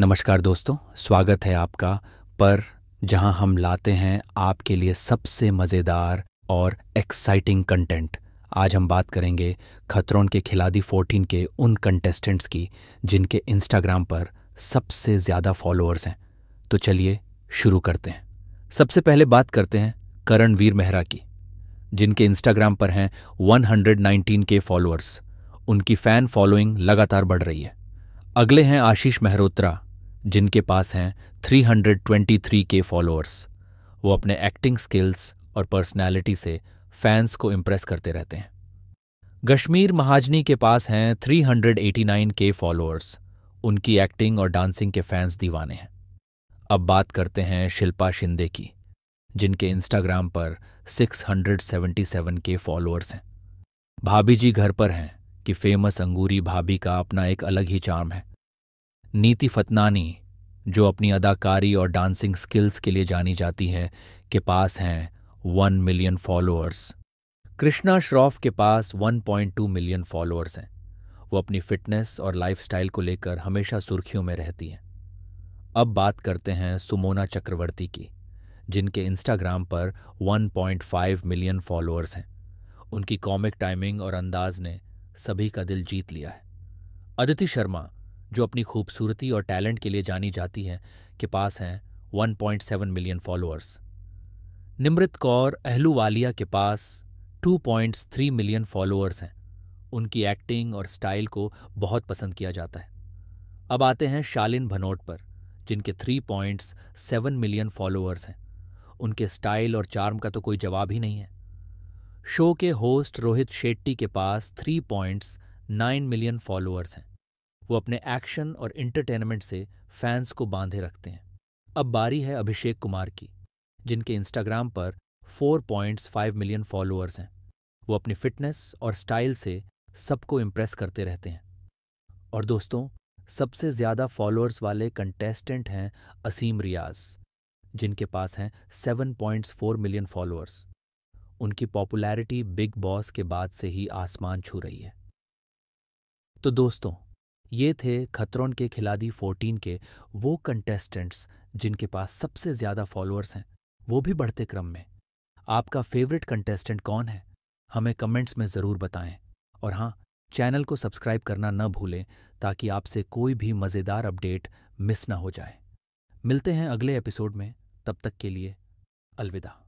नमस्कार दोस्तों स्वागत है आपका पर जहां हम लाते हैं आपके लिए सबसे मज़ेदार और एक्साइटिंग कंटेंट आज हम बात करेंगे खतरों के खिलाड़ी 14 के उन कंटेस्टेंट्स की जिनके इंस्टाग्राम पर सबसे ज़्यादा फॉलोअर्स हैं तो चलिए शुरू करते हैं सबसे पहले बात करते हैं करणवीर मेहरा की जिनके इंस्टाग्राम पर हैं 119 के फॉलोअर्स उनकी फ़ैन फॉलोइंग लगातार बढ़ रही है अगले हैं आशीष मेहरोत्रा जिनके पास हैं 323 के फॉलोअर्स वो अपने एक्टिंग स्किल्स और पर्सनालिटी से फैंस को इम्प्रेस करते रहते हैं कश्मीर महाजनी के पास हैं 389 के फॉलोअर्स उनकी एक्टिंग और डांसिंग के फैंस दीवाने हैं अब बात करते हैं शिल्पा शिंदे की जिनके इंस्टाग्राम पर 677 के फॉलोअर्स हैं भाभी जी घर पर हैं कि फेमस अंगूरी भाभी का अपना एक अलग ही चार्म है नीति फतनानी जो अपनी अदाकारी और डांसिंग स्किल्स के लिए जानी जाती है के पास हैं one million followers Krishna Shroff के पास 1.2 मिलियन फॉलोअर्स हैं वो अपनी फिटनेस और लाइफस्टाइल को लेकर हमेशा सुर्खियों में रहती हैं अब बात करते हैं सुमोना चक्रवर्ती की जिनके इंस्टाग्राम पर 1.5 मिलियन फॉलोअर्स हैं उनकी कॉमिक टाइमिंग और अंदाज ने सभी का दिल जीत लिया है अदिति शर्मा जो अपनी खूबसूरती और टैलेंट के लिए जानी जाती है के पास हैं 1.7 मिलियन फॉलोअर्स निमृत कौर अहलूवालिया के पास 2.3 मिलियन फॉलोअर्स हैं उनकी एक्टिंग और स्टाइल को बहुत पसंद किया जाता है अब आते हैं शालिन भनोट पर जिनके 3.7 मिलियन फॉलोअर्स हैं उनके स्टाइल और चार्म का तो कोई जवाब ही नहीं है शो के होस्ट रोहित शेट्टी के पास 3.9 मिलियन फॉलोअर्स हैं वो अपने एक्शन और इंटरटेनमेंट से फैंस को बांधे रखते हैं अब बारी है अभिषेक कुमार की जिनके इंस्टाग्राम पर 4.5 मिलियन फॉलोअर्स हैं वो अपनी फिटनेस और स्टाइल से सबको इम्प्रेस करते रहते हैं और दोस्तों सबसे ज़्यादा फॉलोअर्स वाले कंटेस्टेंट हैं असीम रियाज जिनके पास हैं 7.4 मिलियन फॉलोअर्स उनकी पॉपुलैरिटी बिग बॉस के बाद से ही आसमान छू रही है तो दोस्तों ये थे खतरौन के खिलाड़ी फोर्टीन के वो कंटेस्टेंट्स जिनके पास सबसे ज़्यादा फॉलोअर्स हैं वो भी बढ़ते क्रम में आपका फेवरेट कंटेस्टेंट कौन है हमें कमेंट्स में ज़रूर बताएं और हाँ चैनल को सब्सक्राइब करना न भूलें ताकि आपसे कोई भी मज़ेदार अपडेट मिस ना हो जाए मिलते हैं अगले एपिसोड में तब तक के लिए अलविदा